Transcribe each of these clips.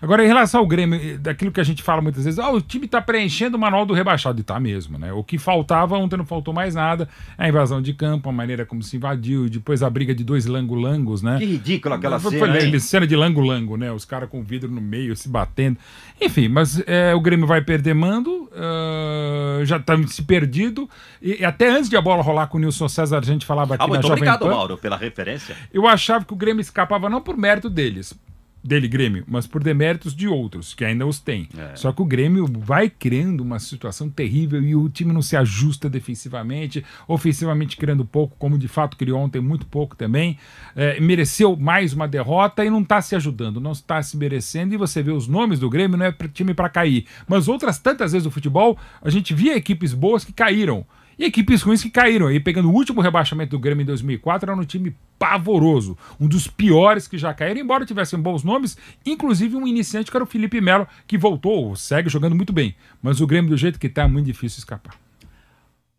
Agora, em relação ao Grêmio, eh, daquilo que a gente fala muitas vezes, ah, o time está preenchendo o manual do rebaixado. E está mesmo, né? O que faltava, ontem não faltou mais nada. A invasão de campo, a maneira como se invadiu, depois a briga de dois langolangos, né? Que ridícula aquela foi, cena. Foi, cena de langolango, né? Os caras com vidro no meio, se batendo. Enfim, mas é, o Grêmio vai perder mando, uh, já está se perdido. E, até antes de a bola rolar com o Nilson César, a gente falava aqui ah, na Jovem Pan. Obrigado, Mauro, pela referência. Eu achava que o Grêmio escapava não por mérito deles, dele, Grêmio, mas por deméritos de outros, que ainda os tem. É. Só que o Grêmio vai criando uma situação terrível e o time não se ajusta defensivamente, ofensivamente criando pouco, como de fato criou ontem, muito pouco também. É, mereceu mais uma derrota e não está se ajudando, não está se merecendo. E você vê os nomes do Grêmio, não é time para cair. Mas outras tantas vezes no futebol, a gente via equipes boas que caíram. E equipes ruins que caíram aí, pegando o último rebaixamento do Grêmio em 2004, era um time pavoroso, um dos piores que já caíram, embora tivessem bons nomes, inclusive um iniciante que era o Felipe Melo, que voltou, segue jogando muito bem. Mas o Grêmio, do jeito que está é muito difícil escapar.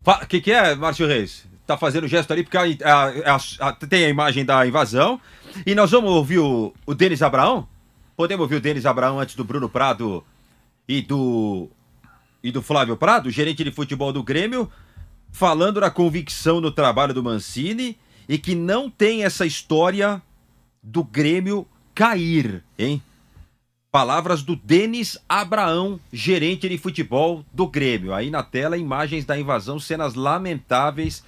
O que, que é, Márcio Reis? Tá fazendo gesto ali, porque a, a, a, tem a imagem da invasão. E nós vamos ouvir o, o Denis Abraão? Podemos ouvir o Denis Abraão antes do Bruno Prado e do, e do Flávio Prado, gerente de futebol do Grêmio, falando da convicção no trabalho do Mancini e que não tem essa história do Grêmio cair, hein? Palavras do Denis Abraão, gerente de futebol do Grêmio. Aí na tela, imagens da invasão, cenas lamentáveis.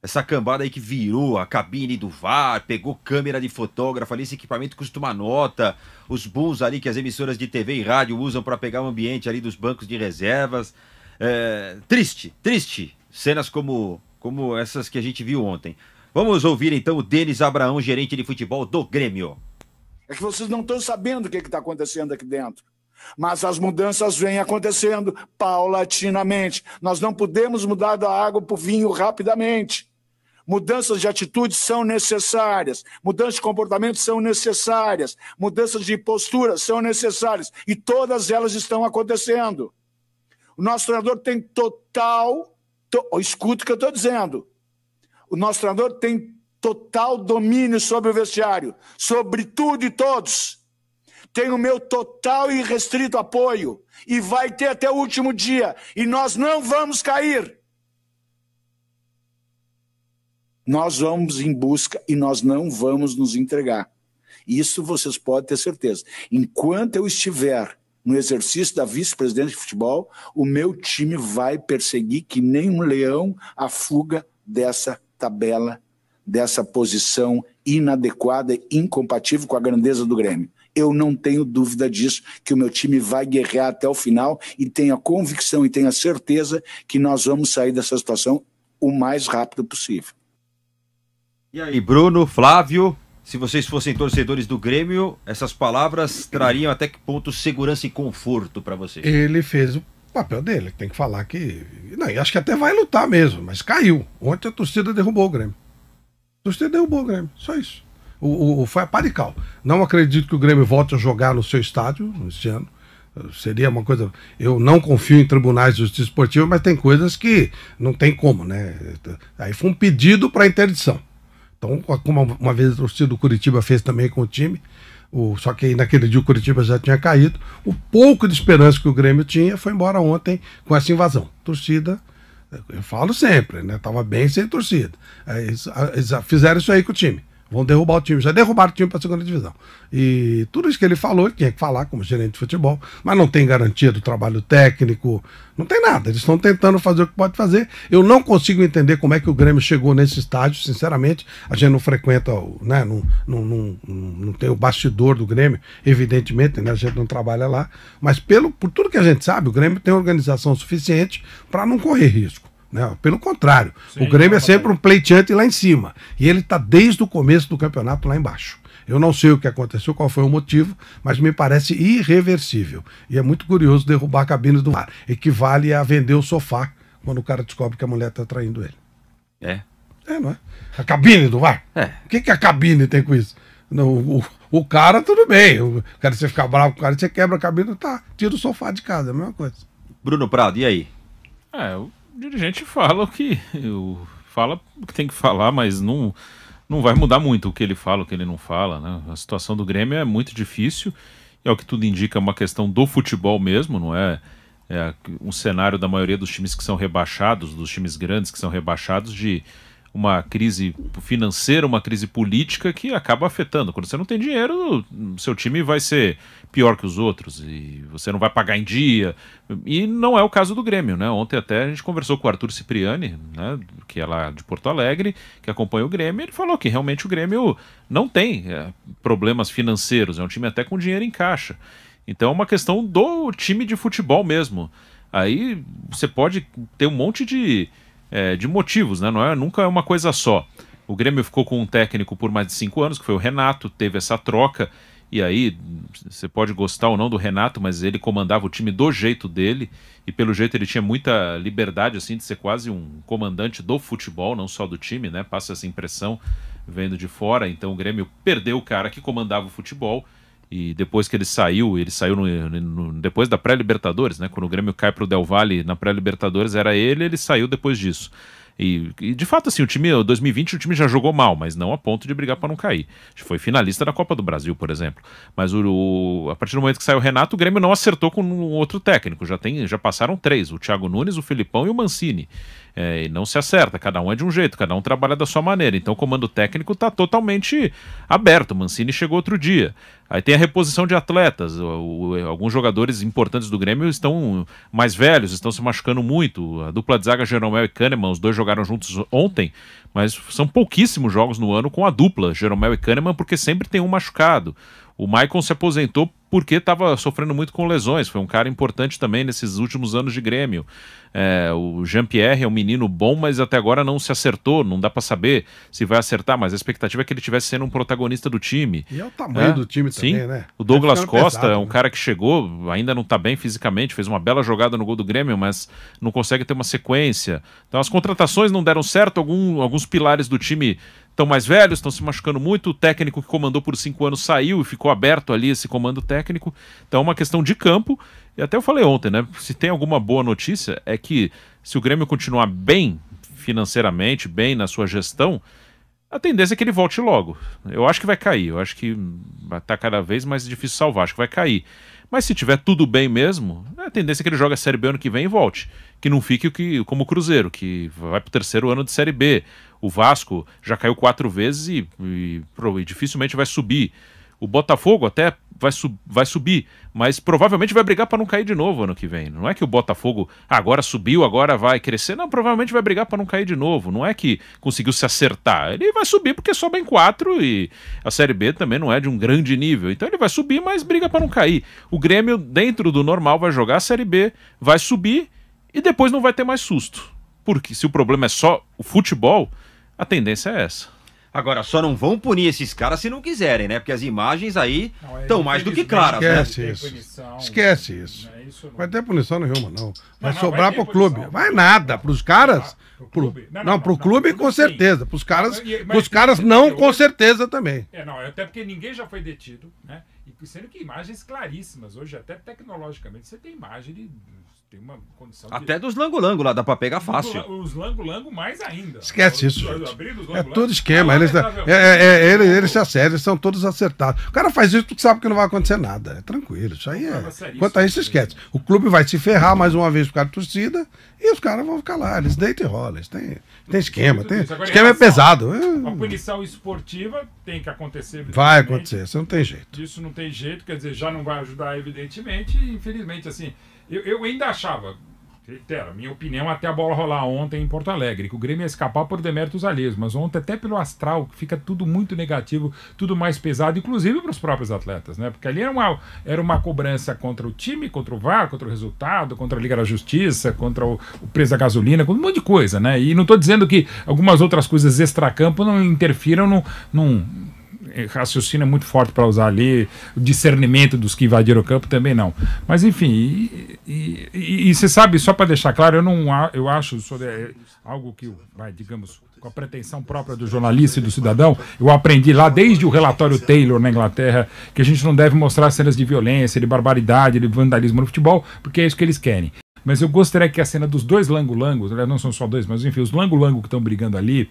Essa cambada aí que virou a cabine do VAR, pegou câmera de fotógrafo ali, esse equipamento custa uma nota. Os booms ali que as emissoras de TV e rádio usam para pegar o ambiente ali dos bancos de reservas. É... triste, triste cenas como, como essas que a gente viu ontem. Vamos ouvir então o Denis Abraão, gerente de futebol do Grêmio. É que vocês não estão sabendo o que é está acontecendo aqui dentro. Mas as mudanças vêm acontecendo paulatinamente. Nós não podemos mudar da água para o vinho rapidamente. Mudanças de atitude são necessárias, mudanças de comportamento são necessárias, mudanças de postura são necessárias, e todas elas estão acontecendo. O nosso treinador tem total escuta o que eu estou dizendo. O nosso treinador tem total domínio sobre o vestiário, sobre tudo e todos. Tem o meu total e restrito apoio. E vai ter até o último dia. E nós não vamos cair. Nós vamos em busca e nós não vamos nos entregar. Isso vocês podem ter certeza. Enquanto eu estiver no exercício da vice presidente de futebol, o meu time vai perseguir que nem um leão a fuga dessa tabela, dessa posição inadequada e incompatível com a grandeza do Grêmio. Eu não tenho dúvida disso, que o meu time vai guerrear até o final e tenha convicção e tenha certeza que nós vamos sair dessa situação o mais rápido possível. E aí, Bruno, Flávio, se vocês fossem torcedores do Grêmio, essas palavras trariam até que ponto segurança e conforto para vocês? Ele fez o papel dele, tem que falar que. Não, acho que até vai lutar mesmo, mas caiu. Ontem a torcida derrubou o Grêmio. A torcida derrubou o Grêmio, só isso. O, o, o foi a parical. Não acredito que o Grêmio volte a jogar no seu estádio este ano. Seria uma coisa. Eu não confio em tribunais de justiça esportiva, mas tem coisas que não tem como, né? Aí foi um pedido para interdição. Então, como uma vez a torcida do Curitiba fez também com o time, o, só que aí naquele dia o Curitiba já tinha caído. O pouco de esperança que o Grêmio tinha foi embora ontem com essa invasão. Torcida, eu falo sempre, né? Tava bem sem torcida. É, eles fizeram isso aí com o time. Vão derrubar o time. Já derrubaram o time para a segunda divisão. E tudo isso que ele falou, tinha que falar como gerente de futebol, mas não tem garantia do trabalho técnico, não tem nada. Eles estão tentando fazer o que pode fazer. Eu não consigo entender como é que o Grêmio chegou nesse estágio, sinceramente. A gente não frequenta, né, não, não, não, não tem o bastidor do Grêmio, evidentemente, né, a gente não trabalha lá. Mas pelo, por tudo que a gente sabe, o Grêmio tem organização suficiente para não correr risco. Né? Pelo contrário, Sim, o Grêmio é, é sempre um pleiteante lá em cima. E ele está desde o começo do campeonato lá embaixo. Eu não sei o que aconteceu, qual foi o motivo, mas me parece irreversível. E é muito curioso derrubar a cabine do mar. Equivale a vender o sofá quando o cara descobre que a mulher está traindo ele. É. É, não é? A cabine do mar? É. O que, que a cabine tem com isso? Não, o, o cara, tudo bem. O cara, você ficar bravo com o cara, você quebra a cabine, tá, tira o sofá de casa, é a mesma coisa. Bruno Prado, e aí? É, dirigente fala o que fala o que tem que falar, mas não não vai mudar muito o que ele fala, o que ele não fala, né? A situação do Grêmio é muito difícil e o que tudo indica é uma questão do futebol mesmo, não é, é um cenário da maioria dos times que são rebaixados, dos times grandes que são rebaixados de uma crise financeira, uma crise política que acaba afetando. Quando você não tem dinheiro, seu time vai ser pior que os outros e você não vai pagar em dia. E não é o caso do Grêmio, né? Ontem até a gente conversou com o Arthur Cipriani, né, que é lá de Porto Alegre, que acompanha o Grêmio, ele falou que realmente o Grêmio não tem é, problemas financeiros, é um time até com dinheiro em caixa. Então é uma questão do time de futebol mesmo. Aí você pode ter um monte de é, de motivos, né? Não é, nunca é uma coisa só. O Grêmio ficou com um técnico por mais de cinco anos, que foi o Renato, teve essa troca, e aí você pode gostar ou não do Renato, mas ele comandava o time do jeito dele, e pelo jeito ele tinha muita liberdade assim de ser quase um comandante do futebol, não só do time, né? Passa essa impressão vendo de fora. Então o Grêmio perdeu o cara que comandava o futebol e depois que ele saiu, ele saiu no, no, depois da pré-Libertadores, né? Quando o Grêmio cai para o Del Valle na pré-Libertadores, era ele, ele saiu depois disso. E, e, de fato, assim, o time, 2020, o time já jogou mal, mas não a ponto de brigar para não cair. Foi finalista da Copa do Brasil, por exemplo. Mas o, o, a partir do momento que saiu o Renato, o Grêmio não acertou com um outro técnico. Já, tem, já passaram três: o Thiago Nunes, o Filipão e o Mancini. É, e não se acerta, cada um é de um jeito, cada um trabalha da sua maneira. Então o comando técnico está totalmente aberto. O Mancini chegou outro dia. Aí tem a reposição de atletas. alguns jogadores importantes do Grêmio estão mais velhos, estão se machucando muito. A dupla de zaga Jeromel e Kahneman, os dois jogaram juntos ontem, mas são pouquíssimos jogos no ano com a dupla Jeromel e Kahneman, porque sempre tem um machucado. O Maicon se aposentou porque estava sofrendo muito com lesões. Foi um cara importante também nesses últimos anos de Grêmio. É, o Jean-Pierre é um menino bom, mas até agora não se acertou. Não dá para saber se vai acertar, mas a expectativa é que ele tivesse sendo um protagonista do time. E é o tamanho é, do time sim. também, né? O Douglas Costa é pesado, é um né? cara que chegou, ainda não está bem fisicamente, fez uma bela jogada no gol do Grêmio, mas não consegue ter uma sequência. Então as contratações não deram certo, algum, alguns pilares do time estão mais velhos, estão se machucando muito. O técnico que comandou por cinco anos saiu e ficou aberto ali esse comando técnico. Então é uma questão de campo. E até eu falei ontem, né? Se tem alguma boa notícia, é que se o Grêmio continuar bem financeiramente, bem na sua gestão, a tendência é que ele volte logo. Eu acho que vai cair. Eu acho que está cada vez mais difícil salvar. Acho que vai cair. Mas se tiver tudo bem mesmo, é a tendência é que ele jogue a Série B ano que vem e volte. Que não fique o que, como o Cruzeiro, que vai para o terceiro ano de Série B. O Vasco já caiu quatro vezes e, e, e dificilmente vai subir. O Botafogo até vai, vai subir, mas provavelmente vai brigar para não cair de novo ano que vem. Não é que o Botafogo ah, agora subiu, agora vai crescer. Não, provavelmente vai brigar para não cair de novo. Não é que conseguiu se acertar. Ele vai subir porque sobe em quatro e a Série B também não é de um grande nível. Então ele vai subir, mas briga para não cair. O Grêmio, dentro do normal, vai jogar a Série B, vai subir e depois não vai ter mais susto. Porque se o problema é só o futebol, a tendência é essa. Agora, só não vão punir esses caras se não quiserem, né? Porque as imagens aí estão mais do que claras, né? Né? esquece né? Isso. Punição, esquece é isso. Né? isso vai ter punição nenhuma, não. Vai não, sobrar vai pro punição. clube. Vai nada. Pros caras. Ah, pro pro... Não, não, pro clube com certeza. Pros caras, mas, mas, caras não, com certeza também. É, não, até porque ninguém já foi detido, né? E sendo que imagens claríssimas. Hoje, até tecnologicamente, você tem imagem de tem uma condição. Até de... dos langolango lá, dá pra pegar fácil. Os langolango mais ainda. Esquece os, isso. Os, é tudo é esquema. eles, é, é, é, eles, eles se acertam, eles são todos acertados. O cara faz isso, tu sabe que não vai acontecer nada. É tranquilo. Isso aí é. Quanto a isso, esquece. Né? O clube vai se ferrar mais uma vez por causa da torcida e os caras vão ficar lá. Eles deitam e rolam. Eles têm, tem esquema. Tem, Agora, esquema é pesado. uma é. punição esportiva tem que acontecer. Vai acontecer, isso não tem jeito. Isso não tem jeito, quer dizer, já não vai ajudar, evidentemente. E, infelizmente, assim. Eu, eu ainda achava, reitero, minha opinião é até a bola rolar ontem em Porto Alegre, que o Grêmio ia escapar por deméritos alheios, mas ontem até pelo astral, que fica tudo muito negativo, tudo mais pesado, inclusive para os próprios atletas, né? Porque ali era uma, era uma cobrança contra o time, contra o VAR, contra o resultado, contra a Liga da Justiça, contra o, o preço da gasolina, um monte de coisa, né? E não estou dizendo que algumas outras coisas extracampo não interfiram num, num raciocínio é muito forte para usar ali, o discernimento dos que invadiram o campo também não. Mas enfim, e, você sabe, só para deixar claro, eu não eu acho sobre, é, algo que, vai, digamos, com a pretensão própria do jornalista e do cidadão, eu aprendi lá desde o relatório Taylor na Inglaterra que a gente não deve mostrar cenas de violência, de barbaridade, de vandalismo no futebol, porque é isso que eles querem. Mas eu gostaria que a cena dos dois lango não são só dois, mas enfim, os lango-lango que estão brigando ali,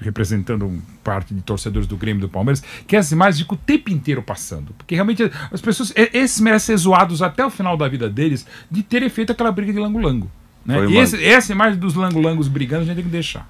representando parte de torcedores do Grêmio do Palmeiras, que as imagens ficam o tempo inteiro passando. Porque realmente as pessoas, esses merecem ser zoados até o final da vida deles de terem feito aquela briga de lango-lango. Né? E esse, essa imagem dos lango-langos brigando a gente tem que deixar.